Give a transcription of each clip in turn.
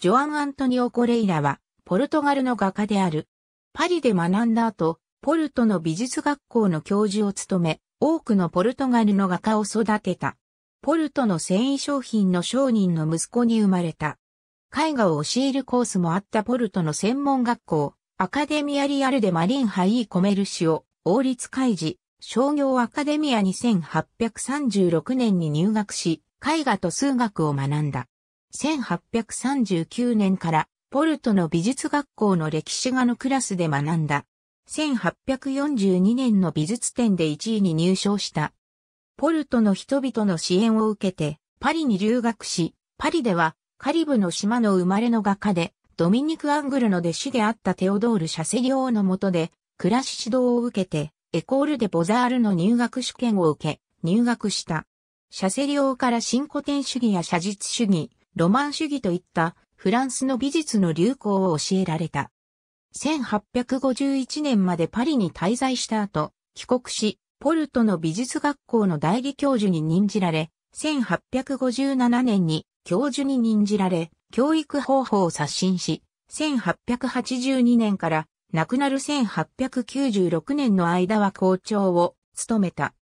ジョアン・アントニオ・コレイラは、ポルトガルの画家である。パリで学んだ後、ポルトの美術学校の教授を務め、多くのポルトガルの画家を育てた。ポルトの繊維商品の商人の息子に生まれた。絵画を教えるコースもあったポルトの専門学校、アカデミアリアルデマリンハイーコメルシオ、王立開示、商業アカデミア2836年に入学し、絵画と数学を学んだ。1839年からポルトの美術学校の歴史画のクラスで学んだ。1842年の美術展で1位に入賞した。ポルトの人々の支援を受けて、パリに留学し、パリではカリブの島の生まれの画家で、ドミニク・アングルの弟子であったテオドール・シャセリオーの下で、暮らし指導を受けて、エコール・デ・ボザールの入学試験を受け、入学した。シャセリオーから新古典主義や写実主義、ロマン主義といったフランスの美術の流行を教えられた。1851年までパリに滞在した後、帰国し、ポルトの美術学校の代理教授に任じられ、1857年に教授に任じられ、教育方法を刷新し、1882年から亡くなる1896年の間は校長を務めた。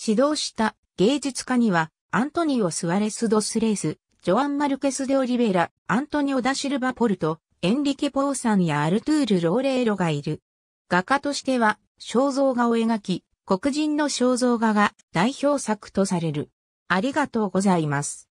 指導した芸術家にはアントニオ・スワレス・ドスレース、ジョアン・マルケス・デ・オリベラ、アントニオ・ダ・シルバ・ポルト、エンリケ・ポーさんやアルトゥール・ローレーロがいる。画家としては、肖像画を描き、黒人の肖像画が代表作とされる。ありがとうございます。